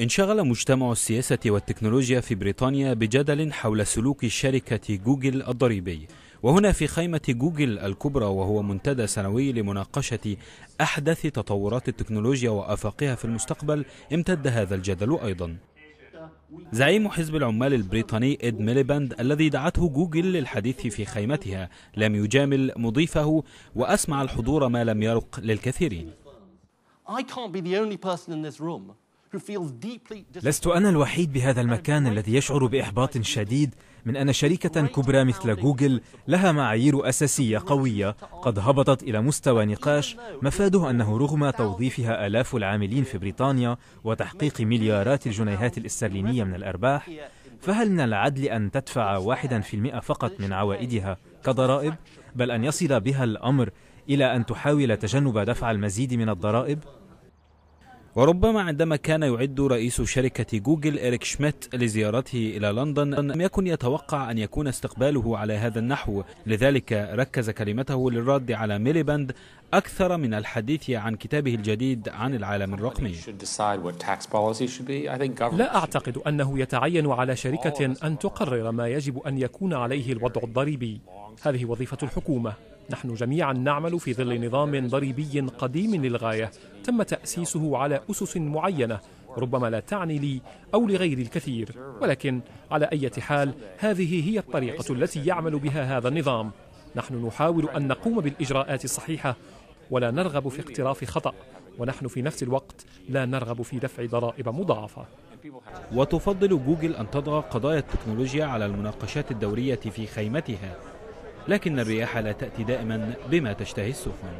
انشغل مجتمع السياسة والتكنولوجيا في بريطانيا بجدل حول سلوك شركة جوجل الضريبي وهنا في خيمة جوجل الكبرى وهو منتدى سنوي لمناقشة أحدث تطورات التكنولوجيا وآفاقها في المستقبل امتد هذا الجدل أيضا زعيم حزب العمال البريطاني إد ميليباند الذي دعته جوجل للحديث في خيمتها لم يجامل مضيفه وأسمع الحضور ما لم يرق للكثيرين I can't be the only person in this room لست أنا الوحيد بهذا المكان الذي يشعر بإحباط شديد من أن شركة كبرى مثل جوجل لها معايير أساسية قوية قد هبطت إلى مستوى نقاش مفاده أنه رغم توظيفها آلاف العاملين في بريطانيا وتحقيق مليارات الجنيهات الاسترلينية من الأرباح فهل من العدل أن تدفع واحدا في المئة فقط من عوائدها كضرائب بل أن يصل بها الأمر إلى أن تحاول تجنب دفع المزيد من الضرائب؟ وربما عندما كان يعد رئيس شركة جوجل إريك شميت لزيارته إلى لندن لم يكن يتوقع أن يكون استقباله على هذا النحو لذلك ركز كلمته للرد على ميليباند أكثر من الحديث عن كتابه الجديد عن العالم الرقمي لا أعتقد أنه يتعين على شركة أن تقرر ما يجب أن يكون عليه الوضع الضريبي هذه وظيفة الحكومة نحن جميعا نعمل في ظل نظام ضريبي قديم للغاية تم تأسيسه على أسس معينة ربما لا تعني لي أو لغيري الكثير ولكن على أي حال هذه هي الطريقة التي يعمل بها هذا النظام نحن نحاول أن نقوم بالإجراءات الصحيحة ولا نرغب في اقتراف خطأ ونحن في نفس الوقت لا نرغب في دفع ضرائب مضاعفة وتفضل جوجل أن تضع قضايا التكنولوجيا على المناقشات الدورية في خيمتها لكن الرياح لا تأتي دائما بما تشتهي السفن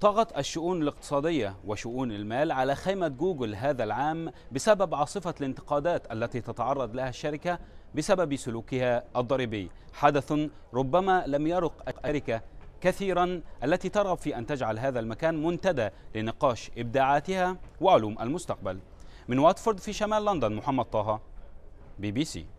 طغت الشؤون الاقتصادية وشؤون المال على خيمة جوجل هذا العام بسبب عاصفة الانتقادات التي تتعرض لها الشركة بسبب سلوكها الضريبي حدث ربما لم يرق الشركة كثيرا التي ترغب في أن تجعل هذا المكان منتدى لنقاش إبداعاتها وعلوم المستقبل من واتفورد في شمال لندن محمد طه بي بي سي